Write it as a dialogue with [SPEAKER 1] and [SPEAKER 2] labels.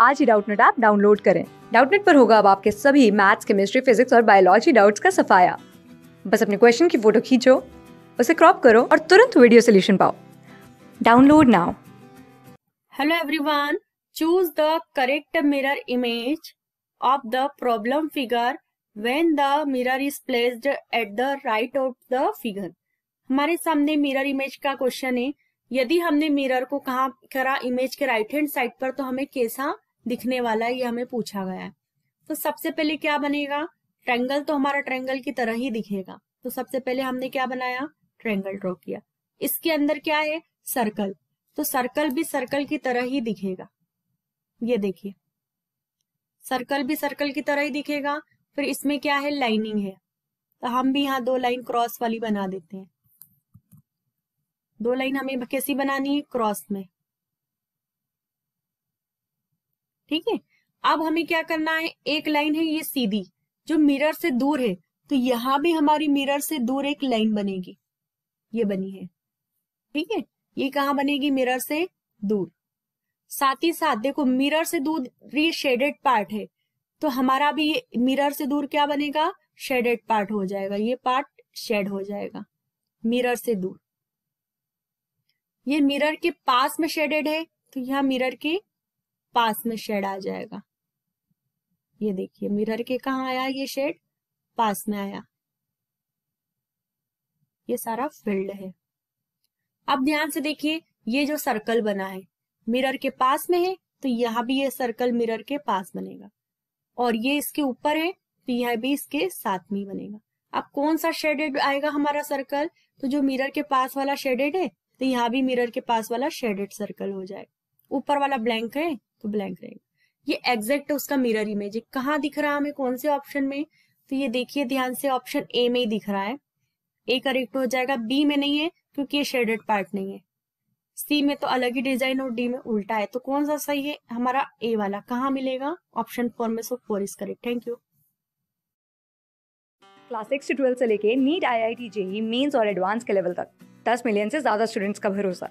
[SPEAKER 1] आज ही Doubtnut app download करें डाउटनेट पर होगा अब आपके सभी मैथ्स केमिस्ट्री फिजिक्स और बायोलॉजी डाउट्स का सफाया बस अपने क्वेश्चन की फोटो खींचो उसे क्रॉप करो और तुरंत वीडियो सोल्यूशन पाओ download now
[SPEAKER 2] hello everyone choose the correct mirror image of the problem figure when the mirror is placed at the right of the figure हमारे सामने मिरर इमेज का क्वेश्चन है यदि हमने मिरर को कहा करा इमेज के राइट हैंड साइड पर तो हमें कैसा दिखने वाला है ये हमें पूछा गया है तो सबसे पहले क्या बनेगा ट्रेंगल तो हमारा ट्रेंगल की तरह ही दिखेगा तो सबसे पहले हमने क्या बनाया ट्रेंगल ड्रॉ किया इसके अंदर क्या है सर्कल तो सर्कल भी सर्कल की तरह ही दिखेगा ये देखिए सर्कल भी सर्कल की तरह ही दिखेगा फिर इसमें क्या है लाइनिंग है तो हम भी यहाँ दो लाइन क्रॉस वाली बना देते हैं दो लाइन हमें कैसी बनानी है क्रॉस में ठीक है अब हमें क्या करना है एक लाइन है ये सीधी जो मिरर से दूर है तो यहां भी हमारी मिरर से दूर एक लाइन बनेगी ये बनी है ठीक है ये कहाँ बनेगी मिरर से दूर साथ ही साथ देखो मिरर से दूर ये शेडेड पार्ट है तो हमारा भी ये मिरर से दूर क्या बनेगा शेडेड पार्ट हो जाएगा ये पार्ट शेड हो जाएगा मिरर से दूर ये मिरर के पास में शेडेड है तो यहाँ मिरर के पास में शेड आ जाएगा ये देखिए मिरर के कहा आया ये शेड पास में आया ये सारा फील्ड है अब ध्यान से देखिए ये जो सर्कल बना है मिरर के पास में है तो यहाँ भी ये सर्कल मिरर के पास बनेगा और ये इसके ऊपर है तो यह भी इसके साथ में बनेगा अब कौन सा शेडेड आएगा हमारा सर्कल तो जो मिरर के पास वाला शेडेड है तो यहाँ भी मिरर के पास वाला शेडेड सर्कल हो जाएगा ऊपर वाला ब्लैंक है तो ब्लैंक रहेगा ये एग्जैक्ट उसका मिरर इमेज है कहाँ दिख रहा है हमें कौन से ऑप्शन में तो ये देखिए ध्यान से ऑप्शन ए में ही दिख रहा है ए करेक्ट हो जाएगा बी में नहीं है क्योंकि ये शेडेड पार्ट नहीं है सी में तो अलग ही डिजाइन और डी में उल्टा है तो कौन सा सही है हमारा ए वाला कहाँ मिलेगा ऑप्शन फोर में so four is correct thank you
[SPEAKER 1] class six से ट्वेल्थ से लेके NEET I I T JEE mains और एडवांस के लेवल तक दस मिलियन से ज्यादा स्टूडेंट्स का भरोसा